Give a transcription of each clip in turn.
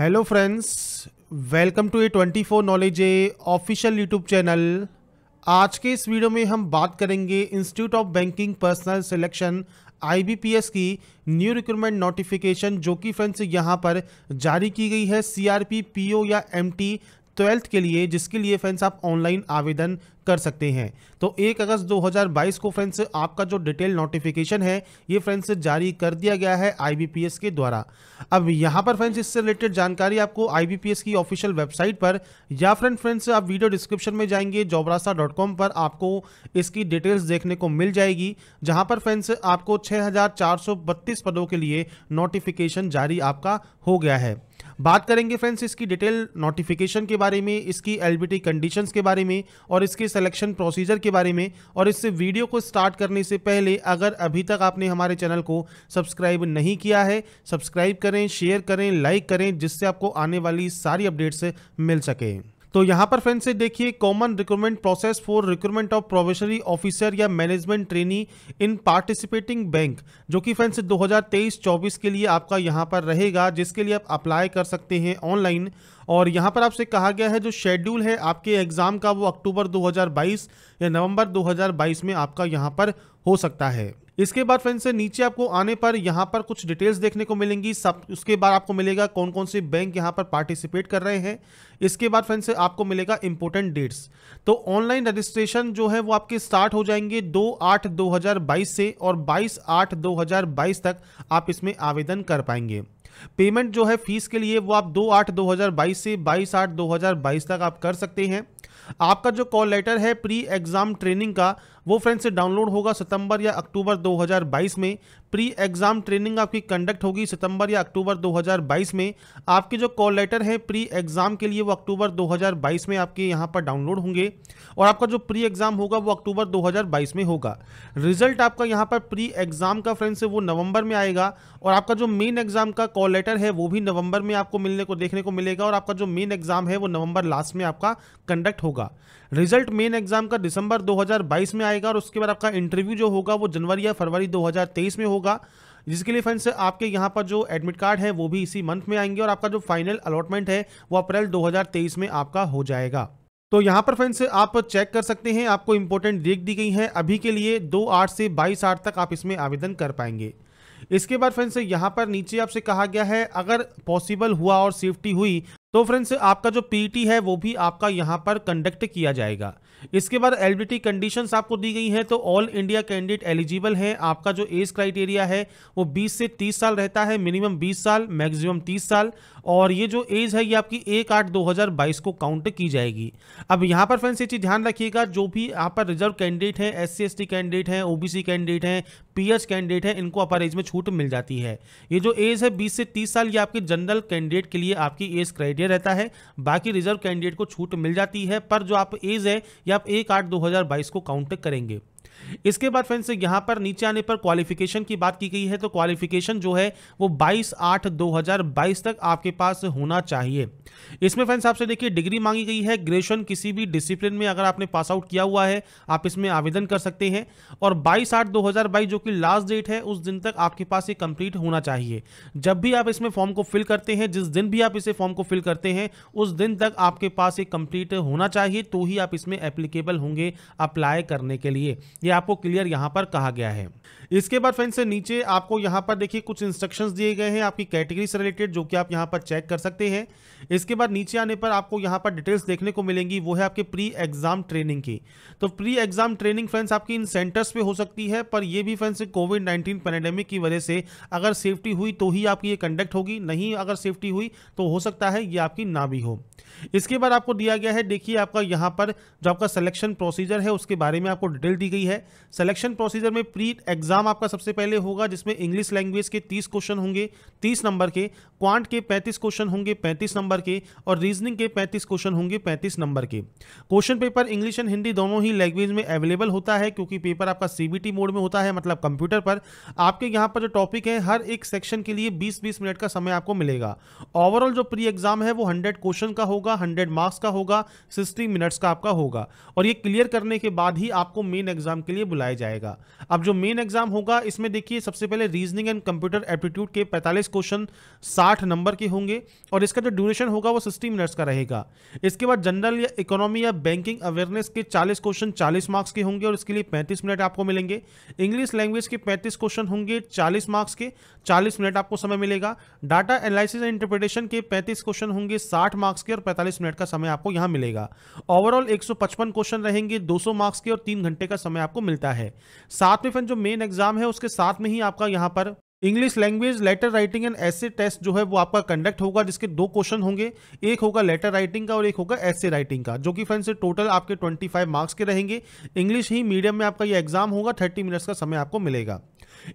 hello friends welcome to A twenty four knowledge a official YouTube channel आज के इस video में हम बात करेंगे institute of banking personnel selection IBPS की न्यू रिक्रूटमेंट नोटिफिकेशन जो कि फ्रेंड्स यहां पर जारी की गई है सीआरपी पीओ या एमटी ट्वेल्थ के लिए जिसके लिए फ्रेंड्स आप ऑनलाइन आवेदन कर सकते हैं तो एक अगस्त 2022 को फ्रेंड्स आपका जो डिटेल नोटिफिकेशन है ये फ्रेंड्स जारी कर दिया गया है आईबीपीएस के द्वारा अब यहाँ पर फ्रेंड्स इससे रिलेटेड जानकारी आपको आईबीपीएस की ऑफिशियल वेबसाइट पर या फ्रेंड फ्रेंड्स आप वीडियो डिस्क्रिप्शन में जाएंगे जॉबरासा पर आपको इसकी डिटेल्स देखने को मिल जाएगी जहाँ पर फ्रेंड्स आपको छः पदों के लिए नोटिफिकेशन जारी आपका हो गया है बात करेंगे फ्रेंड्स इसकी डिटेल नोटिफिकेशन के बारे में इसकी एलबीटी कंडीशंस के बारे में और इसके सिलेक्शन प्रोसीजर के बारे में और इससे वीडियो को स्टार्ट करने से पहले अगर अभी तक आपने हमारे चैनल को सब्सक्राइब नहीं किया है सब्सक्राइब करें शेयर करें लाइक करें जिससे आपको आने वाली सारी अपडेट्स मिल सके तो यहाँ पर फ्रेंड्स से देखिए common recruitment process for recruitment of probationary officer या management trainee in participating bank जो कि फ्रेंड्स 2023-24 के लिए आपका यहाँ पर रहेगा जिसके लिए आप अप्लाई कर सकते हैं ऑनलाइन और यहाँ पर आपसे कहा गया है जो शेड्यूल है आपके एग्ज़ाम का वो अक्टूबर 2022 या नवंबर 2022 में आपका यहाँ पर हो सकता है इसके बाद फ्रेंड्स नीचे आपको आने पर यहाँ पर कुछ डिटेल्स देखने को मिलेंगी सब उसके बाद आपको मिलेगा कौन कौन से बैंक यहाँ पर पार्टिसिपेट कर रहे हैं इसके बाद फ्रेंड्स आपको मिलेगा इम्पोर्टेंट डेट्स तो ऑनलाइन रजिस्ट्रेशन जो है वो आपके स्टार्ट हो जाएंगे दो आठ दो से और 22 आठ दो तक आप इसमें आवेदन कर पाएंगे पेमेंट जो है फीस के लिए वो आप दो आठ दो हज़ार बाईस से बाईस आठ दो हज़ार बाईस तक आप कर सकते हैं आपका जो कॉल लेटर है प्री एग्ज़ाम ट्रेनिंग का वो फ्रेंड्स डाउनलोड होगा सितंबर या अक्टूबर 2022 में प्री एग्जाम ट्रेनिंग आपकी कंडक्ट होगी सितंबर या अक्टूबर 2022 में आपके जो कॉल लेटर हैं प्री एग्जाम के लिए वो अक्टूबर 2022 में आपके यहां पर डाउनलोड होंगे और आपका जो प्री एग्जाम होगा वो अक्टूबर 2022 में होगा रिजल्ट आपका यहाँ पर प्री एग्जाम का फ्रेंड्स वो नवंबर में आएगा और आपका जो मेन एग्जाम का कॉल लेटर है वो भी नवंबर में आपको मिलने को देखने को मिलेगा और आपका जो मेन एग्जाम है वो नवंबर लास्ट में आपका कंडक्ट होगा रिजल्ट मेन एग्जाम का दिसंबर 2022 में आएगा और उसके बाद आपका इंटरव्यू जो होगा वो जनवरी या फरवरी 2023 में होगा जिसके लिए फ्रेंड्स आपके यहाँ पर जो एडमिट कार्ड है वो भी इसी मंथ में आएंगे और आपका जो फाइनल अलॉटमेंट है वो अप्रैल दो में आपका हो जाएगा तो यहाँ पर फ्रेंड्स आप चेक कर सकते हैं आपको इंपॉर्टेंट डेट दी गई है अभी के लिए दो आठ से बाईस आठ तक आप इसमें आवेदन कर पाएंगे इसके बाद फ्रेंड्स यहाँ पर नीचे आपसे कहा गया है अगर पॉसिबल हुआ और सेफ्टी हुई तो फ्रेंड्स आपका जो पीटी e है वो भी आपका यहां पर कंडक्ट किया जाएगा इसके बाद एलिजिबिलिटी कंडीशंस आपको दी गई हैं तो ऑल इंडिया कैंडिडेट एलिजिबल हैं आपका जो एज क्राइटेरिया है वो 20 से 30 साल रहता है मिनिमम 20 साल मैक्सिमम 30 साल और ये जो एज है ये आपकी एक आठ दो को काउंट की जाएगी अब यहाँ पर फ्रेंड्स ये चीज़ ध्यान रखिएगा जो भी यहाँ पर रिजर्व कैंडिडेट हैं एस सी कैंडिडेट हैं ओ कैंडिडेट हैं पीएच कैंडिडेट है इनको अपर एज में छूट मिल जाती है ये जो एज है बीस से तीस साल ये आपके जनरल कैंडिडेट के लिए आपकी एज क्राइटेरिया रहता है बाकी रिजर्व कैंडिडेट को छूट मिल जाती है पर जो आप एज है ये आप एक आठ दो को काउंट करेंगे इसके बाद फ्रेंड्स यहां पर नीचे आने पर क्वालिफिकेशन की बात की गई है तो क्वालिफिकेशन जो है वो 22 आठ 2022 तक आपके पास होना चाहिए इसमें फ्रेंड्स आपसे देखिए डिग्री मांगी गई है ग्रेजुएशन किसी भी डिसिप्लिन में अगर आपने पास आउट किया हुआ है आप इसमें आवेदन कर सकते हैं और बाईस आठ दो जो कि लास्ट डेट है उस दिन तक आपके पास ये कंप्लीट होना चाहिए जब भी आप इसमें फॉर्म को फिल करते हैं जिस दिन भी आप इसे फॉर्म को फिल करते हैं उस दिन तक आपके पास ये कंप्लीट होना चाहिए तो ही आप इसमें एप्लीकेबल होंगे अप्लाई करने के लिए ये आपको क्लियर यहाँ पर कहा गया है इसके बाद फ्रेंड्स नीचे आपको यहाँ पर देखिए कुछ इंस्ट्रक्शंस दिए गए हैं आपकी कैटेगरी से रिलेटेड जो कि आप यहाँ पर चेक कर सकते हैं इसके बाद नीचे आने पर आपको यहाँ पर डिटेल्स देखने को मिलेंगी वो है आपके प्री एग्जाम ट्रेनिंग की तो प्री एग्जाम ट्रेनिंग फ्रेंड्स आपकी इन सेंटर्स पे हो सकती है पर ये भी फ्रेंड्स कोविड नाइन्टीन पैनेडेमिक की वजह से अगर सेफ्टी हुई तो ही आपकी ये कंडक्ट होगी नहीं अगर सेफ्टी हुई तो हो सकता है ये आपकी ना भी हो इसके बाद आपको दिया गया है देखिए आपका यहाँ पर जो आपका सिलेक्शन प्रोसीजर है उसके बारे में आपको डिटेल दी गई है सिलेक्शन प्रोसीजर में प्री एग्जाम आपका सबसे पहले होगा जिसमें इंग्लिश लैंग्वेज के तीस क्वेश्चन होंगे तीस नंबर के क्वांट के पैंतीस क्वेश्चन होंगे पैंतीस नंबर के और रीजनिंग के पैंतीस क्वेश्चन होंगे पैंतीस नंबर के question paper English and Hindi दोनों ही लैंग्वेज में अवेलेबल होता है क्योंकि पेपर आपका सीबीटी मोड में होता है मतलब कंप्यूटर पर आपके यहाँ पर जो टॉपिक है हर एक सेक्शन के लिए बीस बीस मिनट का समय आपको मिलेगा ओवरऑल जो प्री एग्जाम है वो हंड्रेड क्वेश्चन का का होगा हंड्रेड मार्क्स का होगा सिक्सटी मिनट्स का आपका होगा और ये क्लियर करने के बाद ही आपको मेन एग्जाम के लिए बुलाया जाएगा अब जो मेन एग्जाम होगा इसमें देखिए सबसे पहले रीजनिंग एंड कंप्यूटर एप्टीट्यूड के पैंतालीस क्वेश्चन साठ नंबर के होंगे और इसका जो ड्यूरेशन होगा वो सिक्सटी मिनट्स का रहेगा इसके बाद जनरल या इकोनॉमी या बैंकिंग अवेयरनेस के चालीस क्वेश्चन चालीस मार्क्स के होंगे और इसके लिए पैंतीस मिनट आपको मिलेंगे इंग्लिश लैंग्वेज के पैंतीस क्वेश्चन होंगे चालीस मार्क्स के चालीस मिनट आपको समय मिलेगा डाटा एनालिसिस एंड इंटरप्रिटेशन के पैंतीस क्वेश्चन होंगे साठ मार्क्स के और 45 मिनट का समय आपको यहां मिलेगा ओवरऑल 155 क्वेश्चन रहेंगे 200 मार्क्स के और तीन घंटे का समय आपको मिलता है साथ में फ्रेंड जो मेन एग्जाम है उसके साथ में ही आपका यहां पर English language letter writing and ऐसे टेस्ट जो है वो आपका कंडक्ट होगा जिसके दो क्वेश्चन होंगे एक होगा लेटर राइटिंग का और एक होगा ऐसे राइटिंग का जो कि फ्रेंड्स टोटल आपके 25 मार्क्स के रहेंगे इंग्लिश ही मीडियम में आपका ये एग्जाम होगा 30 मिनट्स का समय आपको मिलेगा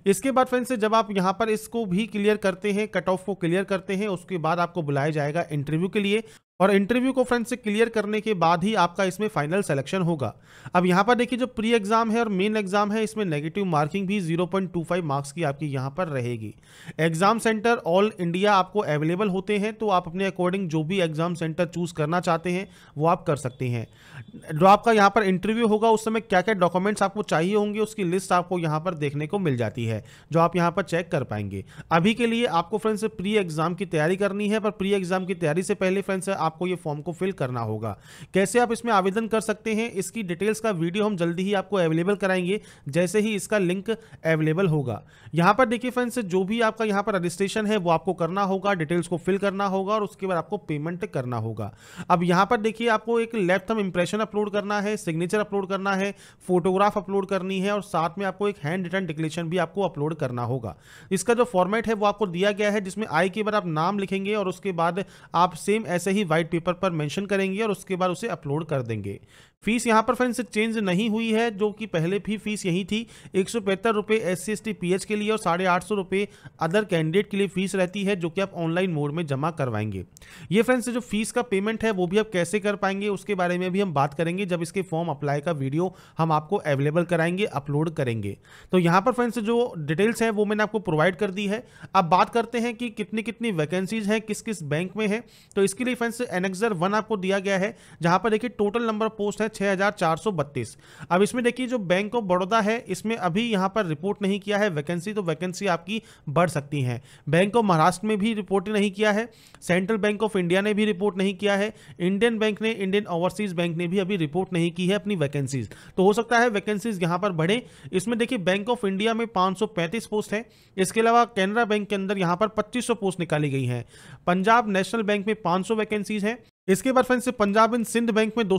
इसके बाद फ्रेंड्स जब आप यहां पर इसको भी क्लियर करते हैं कट ऑफ को क्लियर करते हैं उसके बाद आपको बुलाया जाएगा इंटरव्यू के लिए और इंटरव्यू को फ्रेंड्स से क्लियर करने के बाद ही आपका इसमें फाइनल सिलेक्शन होगा अब यहाँ पर देखिए जो प्री एग्जाम है और मेन एग्जाम है इसमें नेगेटिव मार्किंग भी 0.25 मार्क्स की आपकी यहाँ पर रहेगी एग्जाम सेंटर ऑल इंडिया आपको अवेलेबल होते हैं तो आप अपने अकॉर्डिंग जो भी एग्जाम सेंटर चूज करना चाहते हैं वो आप कर सकते हैं जो आपका यहाँ पर इंटरव्यू होगा उस समय क्या क्या डॉक्यूमेंट्स आपको चाहिए होंगे उसकी लिस्ट आपको यहाँ पर देखने को मिल जाती रहती है जो आप यहाँ पर चेक कर पाएंगे अभी के लिए आपको फ्रेंड्स प्री एग्जाम की तैयारी करनी है पर प्री एग्जाम की तैयारी से पहले फ्रेंड्स आपको ये फॉर्म को फिल करना होगा कैसे आप इसमें आवेदन कर सकते हैं इसकी डिटेल्स का वीडियो हम जल्दी ही आपको अवेलेबल कराएंगे जैसे ही इसका लिंक अवेलेबल होगा यहाँ पर देखिए फ्रेंड्स जो भी आपका यहाँ पर रजिस्ट्रेशन है वो आपको करना होगा डिटेल्स को फिल करना होगा और उसके बाद आपको पेमेंट करना होगा अब यहाँ पर देखिए आपको एक लेफ्ट थम इंप्रेशन अपलोड करना है सिग्नेचर अपलोड करना है फोटोग्राफ अपलोड करनी है और साथ में आपको एक हैंड रिटर्न डिक्लेशन भी आपको अपलोड करना होगा इसका जो फॉर्मेट है वो आपको दिया गया है जिसमें आई के बाद आप नाम लिखेंगे और उसके बाद आप सेम ऐसे ही व्हाइट पेपर पर मैंशन करेंगे और उसके बाद उसे अपलोड कर देंगे फीस यहाँ पर फ्रेंड्स चेंज नहीं हुई है जो कि पहले भी फीस यही थी एक सौ पचहत्तर रुपये S C S T P H के लिए और साढ़े आठ सौ रुपये अदर कैंडिडेट के लिए फीस रहती है जो कि आप ऑनलाइन मोड में जमा करवाएंगे ये फ्रेंड्स जो फीस का पेमेंट है वो भी आप कैसे कर पाएंगे उसके बारे में भी हम बात करेंगे जब इसके फॉर्म अप्लाई का वीडियो हम आपको अवेलेबल कराएंगे अपलोड करेंगे तो यहाँ पर फ्रेंड्स जो डिटेल्स है वो मैंने आपको प्रोवाइड कर दी है अब बात करते हैं कि कितनी कितनी वैकेंसीज हैं किस किस बैंक में है तो इसके लिए फ्रेंड्स एनेक्जर वन आपको दिया गया है जहाँ पर देखिए टोटल नंबर पोस्ट है 6432 अब इसमें देखिए जो बैंक ऑफ बड़ौदा है इसमें अभी यहाँ पर रिपोर्ट नहीं किया है वैकेंसी तो वैकेंसी आपकी बढ़ सकती है बैंक ऑफ महाराष्ट्र में भी रिपोर्ट नहीं किया है सेंट्रल बैंक ऑफ इंडिया ने भी रिपोर्ट नहीं किया है इंडियन बैंक ने इंडियन ओवरसीज बैंक ने भी अभी रिपोर्ट नहीं की है अपनी वैकेंसीज तो हो सकता है वैकेंसीज यहाँ पर बढ़े इसमें देखिए बैंक ऑफ इंडिया में 535 पोस्ट है इसके अलावा कैनरा बैंक के अंदर यहाँ पर पच्चीस पोस्ट निकाली गई हैं पंजाब नेशनल बैंक में 500 वैकेंसीज हैं इसके बाद friends Punjab and Sindh bank में दो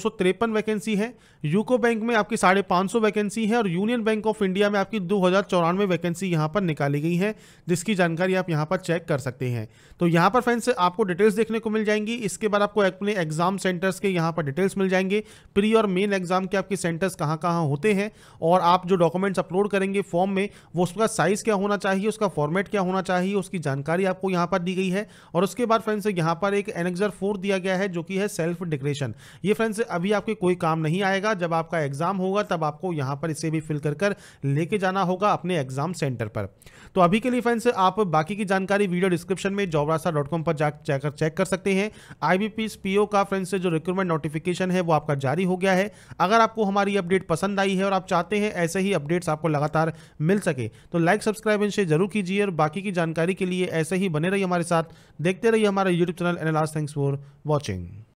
वैकेंसी है यूको बैंक में आपकी साढ़े पाँच सौ वैकेंसी है और यूनियन बैंक ऑफ इंडिया में आपकी दो हज़ार वैकेंसी यहाँ पर निकाली गई है जिसकी जानकारी आप यहाँ पर चेक कर सकते हैं तो यहाँ पर फ्रेंड्स आपको डिटेल्स देखने को मिल जाएंगी इसके बाद आपको अपने एग्जाम सेंटर्स के यहाँ पर डिटेल्स मिल जाएंगे प्री और मेन एग्जाम के आपके सेंटर्स कहाँ कहाँ होते हैं और आप जो डॉक्यूमेंट्स अपलोड करेंगे फॉर्म में वो उसका साइज़ क्या होना चाहिए उसका फॉर्मेट क्या होना चाहिए उसकी जानकारी आपको यहाँ पर दी गई है और उसके बाद फ्रेंड्स यहाँ पर एक एनेक्जर फोर दिया गया है जो कि है सेल्फ डिक्रेशन ये फ्रेंड्स अभी आपके कोई काम नहीं आएगा जब आपका एग्जाम होगा तब आपको यहाँ पर इसे भी फिल कर कर लेके जाना होगा अपने एग्जाम सेंटर पर तो अभी के लिए फ्रेंड्स आप बाकी की जानकारी वीडियो डिस्क्रिप्शन में जॉबरासा पर जाकर चेक कर सकते हैं आई बी का फ्रेंड्स जो रिक्रूटमेंट नोटिफिकेशन है वो आपका जारी हो गया है अगर आपको हमारी अपडेट पसंद आई है और आप चाहते हैं ऐसे ही अपडेट्स आपको लगातार मिल सके तो लाइक सब्सक्राइब एंड शेयर जरूर कीजिए और बाकी की जानकारी के लिए ऐसे ही बने रहिए हमारे साथ देखते रहिए हमारा यूट्यूब चैनल एनालास्ट थैंक्स फॉर वॉचिंग um,